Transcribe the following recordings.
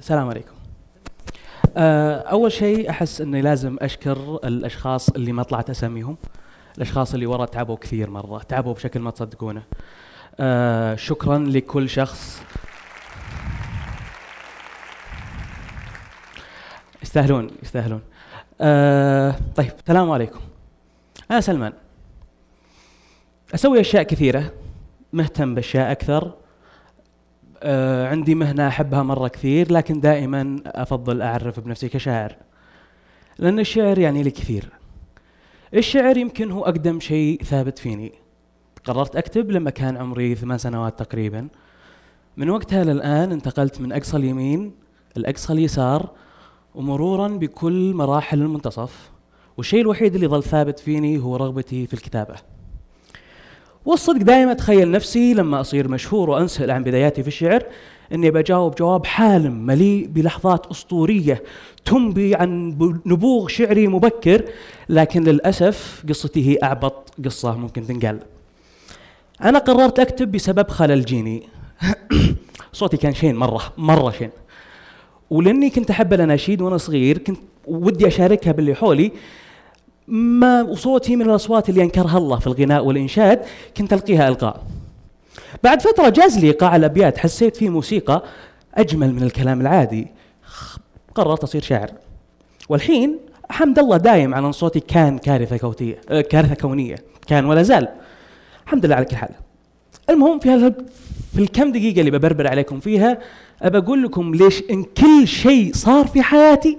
السلام عليكم آه، أول شيء أحس أني لازم أشكر الأشخاص اللي ما طلعت أسميهم الأشخاص اللي ورا تعبوا كثير مرة تعبوا بشكل ما تصدقونه آه، شكرا لكل شخص يستاهلون يستاهلون آه، طيب السلام عليكم أنا سلمان أسوي أشياء كثيرة مهتم بأشياء أكثر آه عندي مهنة أحبها مرة كثير لكن دائما أفضل أعرف بنفسي كشاعر لأن الشعر يعني لي كثير الشعر يمكن هو أقدم شيء ثابت فيني قررت أكتب لما كان عمري ثمان سنوات تقريبا من وقتها للآن انتقلت من أقصى اليمين الأقصى اليسار ومرورا بكل مراحل المنتصف والشيء الوحيد اللي ظل ثابت فيني هو رغبتي في الكتابة والصدق دائما اتخيل نفسي لما اصير مشهور وانسال عن بداياتي في الشعر اني بجاوب جواب حالم مليء بلحظات اسطوريه تنبي عن نبوغ شعري مبكر لكن للاسف قصتي هي اعبط قصه ممكن تنقال. انا قررت اكتب بسبب خلل جيني. صوتي كان شين مره مره شين. ولاني كنت احب الاناشيد وانا صغير كنت ودي اشاركها باللي حولي ما وصوتي من الاصوات اللي انكرها الله في الغناء والانشاد كنت القيها القاء. بعد فتره جاز لي ايقاع الابيات حسيت في موسيقى اجمل من الكلام العادي قررت اصير شاعر. والحين حمد الله دايم على ان صوتي كان كارثه كوتيه آه، كارثه كونيه كان ولا زال. الحمد لله على كل حال. المهم في هذا في الكم دقيقة اللي ببربر عليكم فيها أبى أقول لكم ليش إن كل شيء صار في حياتي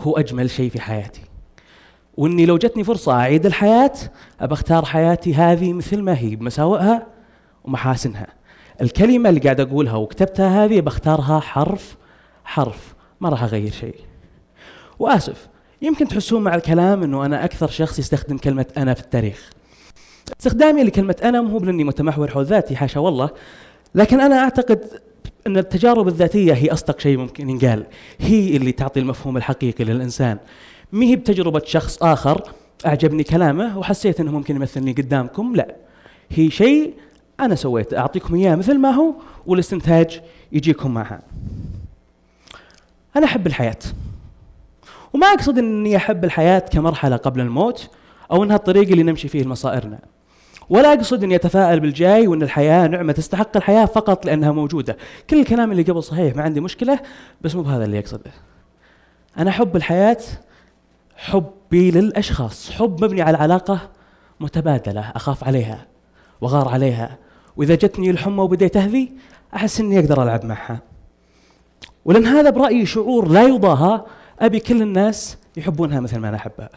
هو أجمل شيء في حياتي واني لو جتني فرصه اعيد الحياه ابى اختار حياتي هذه مثل ما هي بمساوئها ومحاسنها. الكلمه اللي قاعد اقولها وكتبتها هذه بختارها حرف حرف ما راح اغير شيء. واسف يمكن تحسون مع الكلام انه انا اكثر شخص يستخدم كلمه انا في التاريخ. استخدامي لكلمه انا مو لاني متمحور حول ذاتي حاشا والله لكن انا اعتقد ان التجارب الذاتيه هي اصدق شيء ممكن ينقال هي اللي تعطي المفهوم الحقيقي للانسان ما هي بتجربه شخص اخر اعجبني كلامه وحسيت انه ممكن يمثلني قدامكم لا هي شيء انا سويته اعطيكم اياه مثل ما هو والاستنتاج يجيكم معها انا احب الحياه وما اقصد اني احب الحياه كمرحله قبل الموت او انها الطريق اللي نمشي فيه لمصائرنا ولا اقصد اني اتفائل بالجاي وان الحياه نعمه تستحق الحياه فقط لانها موجوده كل الكلام اللي قبل صحيح ما عندي مشكله بس مو بهذا اللي اقصده انا احب الحياه حبي للاشخاص حب مبني على علاقه متبادله اخاف عليها وغار عليها واذا جتني الحمى وبديت اهذي احس اني اقدر العب معها ولان هذا برايي شعور لا يضاهى ابي كل الناس يحبونها مثل ما انا احبها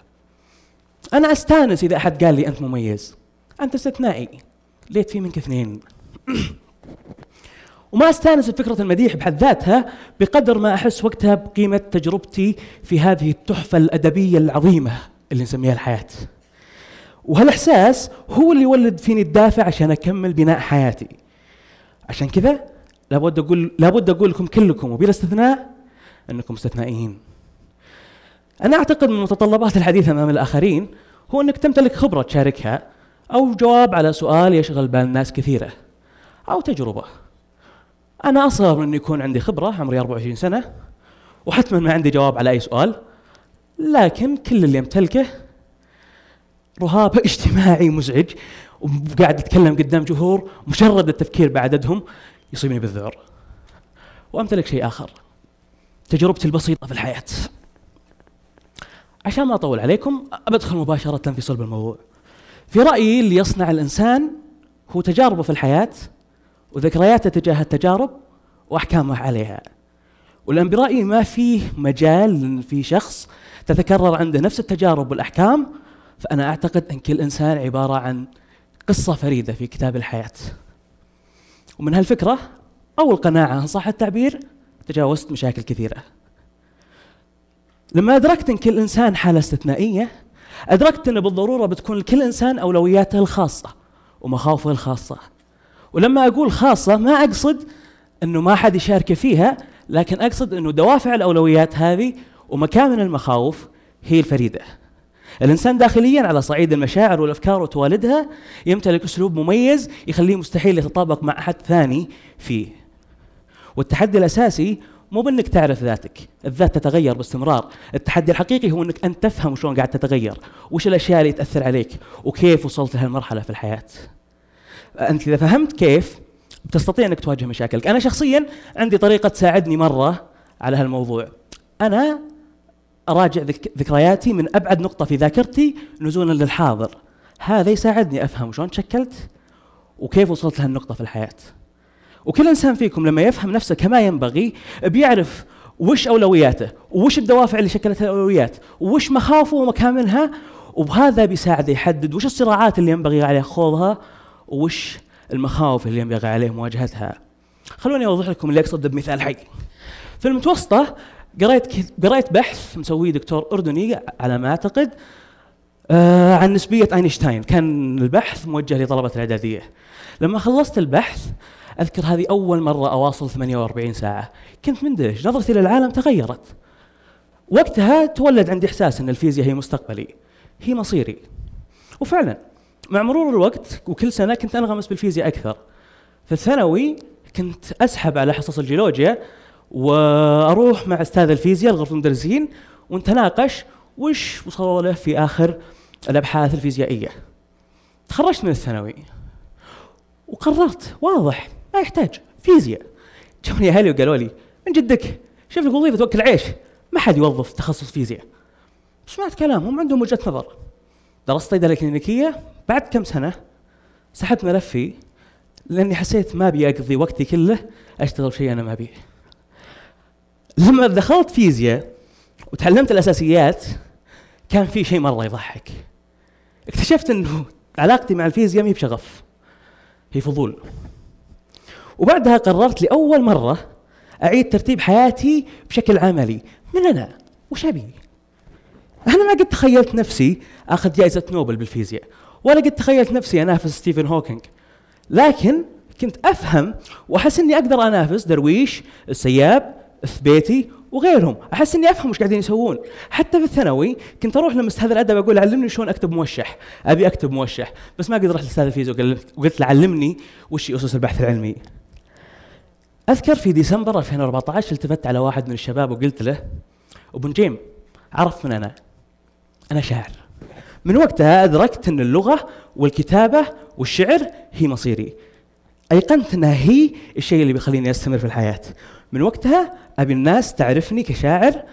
انا استانس اذا احد قال لي انت مميز انت استثنائي ليت في منك اثنين وما استانس بفكرة المديح بحد ذاتها بقدر ما أحس وقتها بقيمة تجربتي في هذه التحفة الأدبية العظيمة اللي نسميها الحياة وهالإحساس هو اللي يولد فيني الدافع عشان أكمل بناء حياتي عشان كذا لابد أقول لابد أقول لكم كلكم وبلا استثناء أنكم استثنائيين أنا أعتقد من متطلبات الحديث أمام الآخرين هو أنك تمتلك خبرة تشاركها أو جواب على سؤال يشغل بال ناس كثيرة أو تجربة انا اصغر من يكون عندي خبره عمري 24 سنه وحتما ما عندي جواب على اي سؤال لكن كل اللي امتلكه رهاب اجتماعي مزعج وقاعد اتكلم قدام جمهور مجرد التفكير بعددهم يصيبني بالذعر وامتلك شيء اخر تجربتي البسيطه في الحياه عشان ما اطول عليكم ادخل مباشره في صلب الموضوع في رايي اللي يصنع الانسان هو تجاربه في الحياه وذكرياته تجاه التجارب واحكامه عليها. ولان برايي ما فيه مجال في شخص تتكرر عنده نفس التجارب والاحكام فانا اعتقد ان كل انسان عباره عن قصه فريده في كتاب الحياه. ومن هالفكره او القناعه ان صح التعبير تجاوزت مشاكل كثيره. لما ادركت ان كل انسان حاله استثنائيه ادركت ان بالضروره بتكون لكل انسان اولوياته الخاصه ومخاوفه الخاصه ولما اقول خاصه ما اقصد انه ما حد يشاركه فيها لكن اقصد انه دوافع الاولويات هذه ومكامن المخاوف هي الفريده. الانسان داخليا على صعيد المشاعر والافكار وتوالدها يمتلك اسلوب مميز يخليه مستحيل يتطابق مع احد ثاني فيه. والتحدي الاساسي مو بانك تعرف ذاتك، الذات تتغير باستمرار، التحدي الحقيقي هو انك انت تفهم شلون قاعد تتغير، وش الاشياء اللي تاثر عليك، وكيف وصلت لهالمرحله في الحياه. انت اذا فهمت كيف بتستطيع انك تواجه مشاكلك انا شخصيا عندي طريقه تساعدني مره على هالموضوع انا اراجع ذكرياتي من ابعد نقطه في ذاكرتي نزولا للحاضر هذا يساعدني افهم شلون تشكلت وكيف وصلت لهالنقطه في الحياه وكل انسان فيكم لما يفهم نفسه كما ينبغي بيعرف وش اولوياته وش الدوافع اللي شكلت الاولويات وش مخاوفه ومكامنها وبهذا بيساعده يحدد وش الصراعات اللي ينبغي عليه خوضها وش المخاوف اللي ينبغي عليه مواجهتها خلوني اوضح لكم اللي اقصد بمثال حي في المتوسطه قريت قريت بحث مسويه دكتور اردني على ما اعتقد آه، عن نسبيه اينشتاين كان البحث موجه لطلبه الاعداديه لما خلصت البحث اذكر هذه اول مره اواصل 48 ساعه كنت مندهش نظرتي للعالم تغيرت وقتها تولد عندي احساس ان الفيزياء هي مستقبلي هي مصيري وفعلا مع مرور الوقت وكل سنه كنت انغمس بالفيزياء اكثر في الثانوي كنت اسحب على حصص الجيولوجيا واروح مع استاذ الفيزياء لغرفه المدرسين ونتناقش وش وصلوا له في اخر الابحاث الفيزيائيه تخرجت من الثانوي وقررت واضح ما يحتاج فيزياء جوني اهلي وقالوا لي من جدك شوف لك وظيفه توكل عيش ما حد يوظف تخصص فيزياء سمعت كلامهم عندهم وجهه نظر درست صيدله كلينيكيه بعد كم سنه سحبت ملفي لاني حسيت ما ابي اقضي وقتي كله اشتغل شيء انا ما ابيه. لما دخلت فيزياء وتعلمت الاساسيات كان في شيء مره يضحك. اكتشفت انه علاقتي مع الفيزياء مي بشغف. هي فضول. وبعدها قررت لاول مره اعيد ترتيب حياتي بشكل عملي، من انا؟ وش ابي؟ انا ما قد تخيلت نفسي اخذ جائزه نوبل بالفيزياء ولا قد تخيلت نفسي انافس ستيفن هوكينج لكن كنت افهم واحس اني اقدر انافس درويش السياب الثبيتي وغيرهم احس اني افهم وش قاعدين يسوون حتى في الثانوي كنت اروح لمستاذ الادب اقول علمني شلون اكتب موشح ابي اكتب موشح بس ما قد رحت لاستاذ الفيزياء وقلت له علمني وش اسس البحث العلمي اذكر في ديسمبر 2014 التفت على واحد من الشباب وقلت له ابو نجيم عرف من انا انا شاعر من وقتها ادركت ان اللغه والكتابه والشعر هي مصيري ايقنت انها هي الشيء اللي بيخليني استمر في الحياه من وقتها ابي الناس تعرفني كشاعر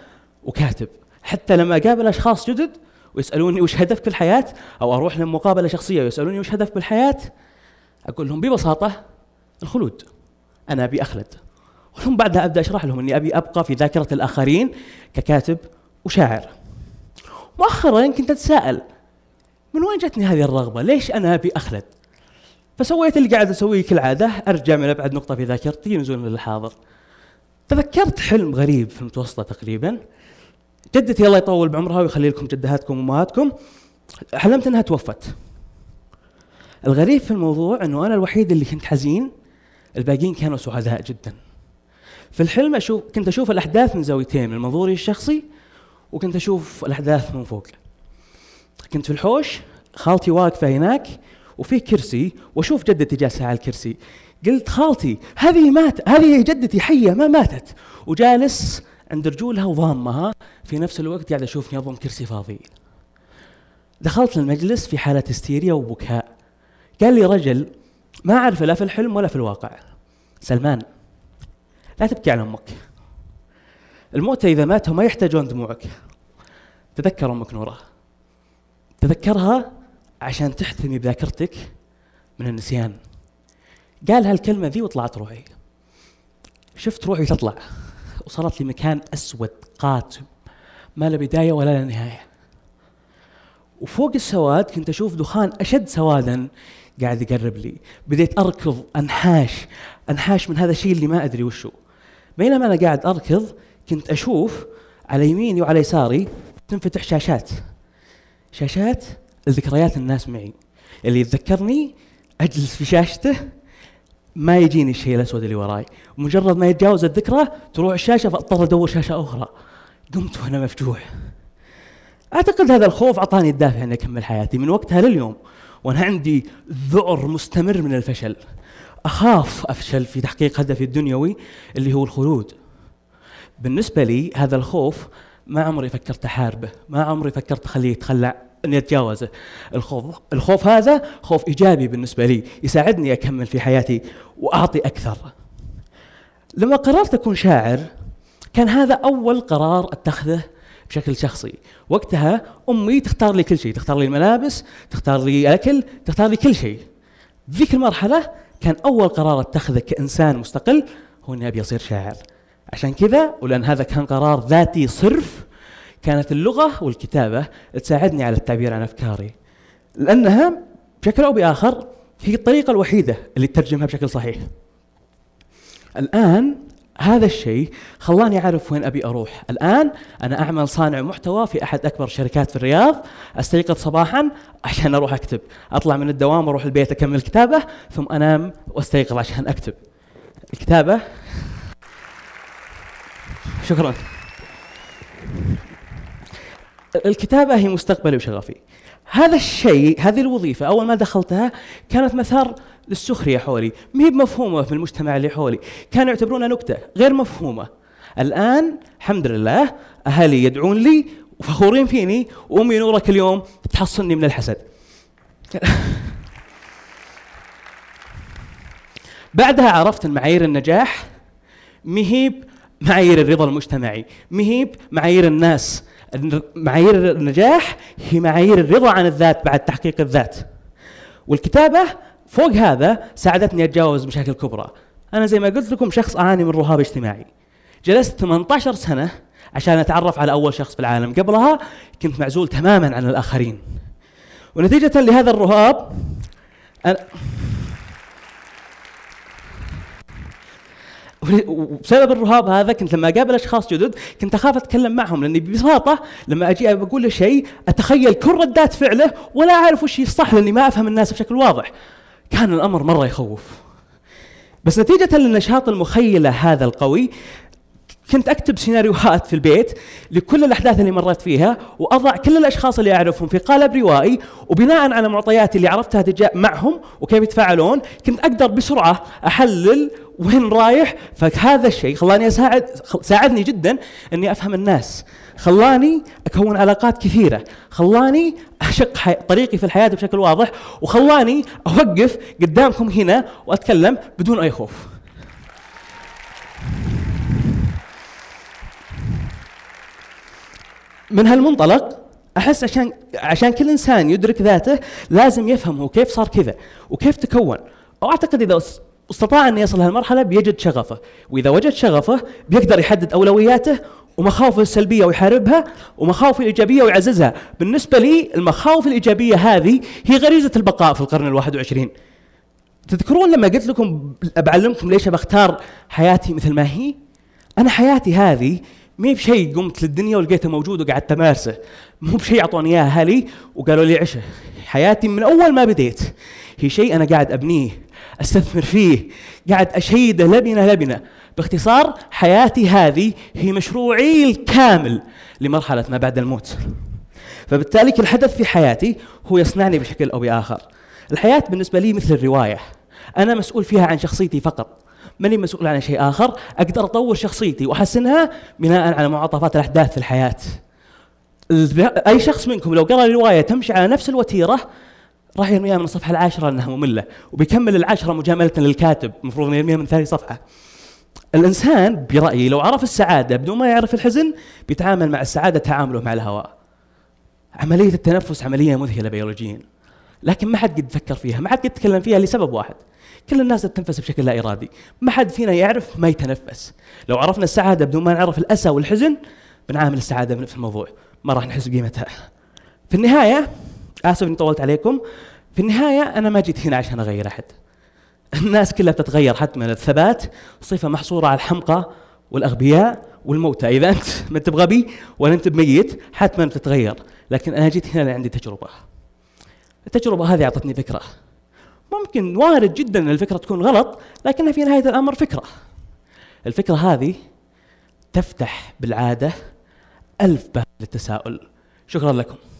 وكاتب حتى لما اقابل اشخاص جدد ويسالوني وش هدفك في الحياه او اروح لمقابله شخصيه ويسالوني وش في بالحياه اقول لهم ببساطه الخلود انا ابي اخلد ثم بعدها ابدا اشرح لهم اني ابي ابقى في ذاكره الاخرين ككاتب وشاعر مؤخرا كنت اتساءل من وين جتني هذه الرغبه؟ ليش انا ابي اخلد؟ فسويت اللي قاعد اسويه كالعاده ارجع من ابعد نقطه في ذاكرتي نزولا للحاضر. تذكرت حلم غريب في المتوسطه تقريبا. جدتي الله يطول بعمرها ويخلي لكم جدهاتكم وامهاتكم حلمت انها توفت. الغريب في الموضوع انه انا الوحيد اللي كنت حزين الباقيين كانوا سعداء جدا. في الحلم اشوف كنت اشوف الاحداث من زاويتين من منظوري الشخصي وكنت اشوف الاحداث من فوق كنت في الحوش خالتي واقفه هناك وفي كرسي واشوف جدتي جالسه على الكرسي قلت خالتي هذه مات هذه جدتي حيه ما ماتت وجالس عند رجولها وضامها في نفس الوقت قاعد اشوفني اضم كرسي فاضي دخلت للمجلس في حاله هستيريا وبكاء قال لي رجل ما اعرفه لا في الحلم ولا في الواقع سلمان لا تبكي على امك الموتى اذا ماتوا ما يحتاجون دموعك تذكر امك نوره تذكرها عشان تحتمي بذاكرتك من النسيان قال هالكلمة ذي وطلعت روحي شفت روحي تطلع وصلت لمكان أسود قاتم ما له بداية ولا لا نهاية وفوق السواد كنت أشوف دخان أشد سوادا قاعد يقرب لي بديت أركض أنحاش أنحاش من هذا الشيء اللي ما أدري وشو بينما أنا قاعد أركض كنت أشوف على يميني وعلى يساري تنفتح شاشات شاشات ذكريات الناس معي اللي يتذكرني اجلس في شاشته ما يجيني الشيء الاسود اللي وراي مجرد ما يتجاوز الذكرى تروح الشاشه فاضطر ادور شاشه اخرى قمت وانا مفجوع اعتقد هذا الخوف اعطاني الدافع اني اكمل حياتي من وقتها لليوم وانا عندي ذعر مستمر من الفشل اخاف افشل في تحقيق هدفي الدنيوي اللي هو الخلود بالنسبه لي هذا الخوف ما عمري فكرت احاربه ما عمري فكرت اخليه يتخلى اني اتجاوزه الخوف الخوف هذا خوف ايجابي بالنسبه لي يساعدني اكمل في حياتي واعطي اكثر لما قررت اكون شاعر كان هذا اول قرار اتخذه بشكل شخصي وقتها امي تختار لي كل شيء تختار لي الملابس تختار لي الاكل تختار لي كل شيء ذيك المرحله كان اول قرار اتخذه كانسان مستقل هو اني ابي اصير شاعر عشان كذا ولأن هذا كان قرار ذاتي صرف كانت اللغة والكتابة تساعدني على التعبير عن أفكاري لأنها بشكل أو بآخر هي الطريقة الوحيدة اللي تترجمها بشكل صحيح الآن هذا الشيء خلاني أعرف وين أبي أروح الآن أنا أعمل صانع محتوى في أحد أكبر الشركات في الرياض أستيقظ صباحا عشان أروح أكتب أطلع من الدوام أروح البيت أكمل كتابة ثم أنام وأستيقظ عشان أكتب الكتابة شكرا الكتابة هي مستقبلي وشغفي هذا الشيء هذه الوظيفة أول ما دخلتها كانت مثار للسخرية حولي ما هي مفهومة في المجتمع اللي حولي كانوا يعتبرونها نكتة غير مفهومة الآن الحمد لله أهلي يدعون لي وفخورين فيني وأمي نورك اليوم تحصني من الحسد بعدها عرفت ان معايير النجاح مهيب معايير الرضا المجتمعي مهيب معايير الناس معايير النجاح هي معايير الرضا عن الذات بعد تحقيق الذات والكتابة فوق هذا ساعدتني أتجاوز مشاكل كبرى أنا زي ما قلت لكم شخص أعاني من رهاب اجتماعي جلست 18 سنة عشان أتعرف على أول شخص في العالم قبلها كنت معزول تماما عن الآخرين ونتيجة لهذا الرهاب أنا وبسبب الرهاب هذا كنت لما اقابل اشخاص جدد كنت اخاف اتكلم معهم لاني ببساطه لما اجي اقول له شيء اتخيل كل ردات فعله ولا اعرف وش الصح لاني ما افهم الناس بشكل واضح. كان الامر مره يخوف. بس نتيجه للنشاط المخيله هذا القوي كنت اكتب سيناريوهات في البيت لكل الاحداث اللي مرت فيها واضع كل الاشخاص اللي اعرفهم في قالب روائي وبناء على معطياتي اللي عرفتها معهم وكيف يتفاعلون كنت اقدر بسرعه احلل وين رايح فهذا الشيء خلاني اساعد ساعدني جدا اني افهم الناس خلاني اكون علاقات كثيره خلاني اشق طريقي في الحياه بشكل واضح وخلاني اوقف قدامكم هنا واتكلم بدون اي خوف من هالمنطلق احس عشان عشان كل انسان يدرك ذاته لازم يفهم هو كيف صار كذا وكيف تكون واعتقد اذا استطاع ان يصل هالمرحله بيجد شغفه واذا وجد شغفه بيقدر يحدد اولوياته ومخاوفه السلبيه ويحاربها ومخاوفه الايجابيه ويعززها بالنسبه لي المخاوف الايجابيه هذه هي غريزه البقاء في القرن ال21 تذكرون لما قلت لكم بعلمكم ليش بختار حياتي مثل ما هي انا حياتي هذه مي بشيء قمت للدنيا ولقيته موجود وقعدت امارسه مو بشيء اعطوني اياه اهلي وقالوا لي عشه حياتي من اول ما بديت هي شيء انا قاعد ابنيه استثمر فيه قاعد اشيده لبنه لبنه باختصار حياتي هذه هي مشروعي الكامل لمرحله ما بعد الموت فبالتالي كل حدث في حياتي هو يصنعني بشكل او باخر الحياه بالنسبه لي مثل الروايه انا مسؤول فيها عن شخصيتي فقط ماني مسؤول عن شيء اخر اقدر اطور شخصيتي واحسنها بناء على معاطفات الاحداث في الحياه اي شخص منكم لو قرا روايه تمشي على نفس الوتيره راح يرميها من الصفحه العاشره انها ممله وبيكمل العاشره مجامله للكاتب المفروض يرميها من ثاني صفحه الانسان برايي لو عرف السعاده بدون ما يعرف الحزن بيتعامل مع السعاده تعامله مع الهواء عمليه التنفس عمليه مذهله بيولوجيا لكن ما حد قد فكر فيها ما حد قد تكلم فيها لسبب واحد كل الناس تتنفس بشكل لا ارادي ما حد فينا يعرف ما يتنفس لو عرفنا السعاده بدون ما نعرف الاسى والحزن بنعامل السعاده بنفس الموضوع ما راح نحس بقيمتها في النهايه اسف اني طولت عليكم في النهايه انا ما جيت هنا عشان اغير احد الناس كلها بتتغير حتما الثبات صفه محصوره على الحمقى والاغبياء والموتى اذا انت ما انت بغبي ولا انت بميت حتما بتتغير لكن انا جيت هنا لأن عندي تجربه التجربه هذه اعطتني فكره ممكن وارد جدا ان الفكره تكون غلط لكنها في نهايه الامر فكره الفكره هذه تفتح بالعاده الف باب للتساؤل شكرا لكم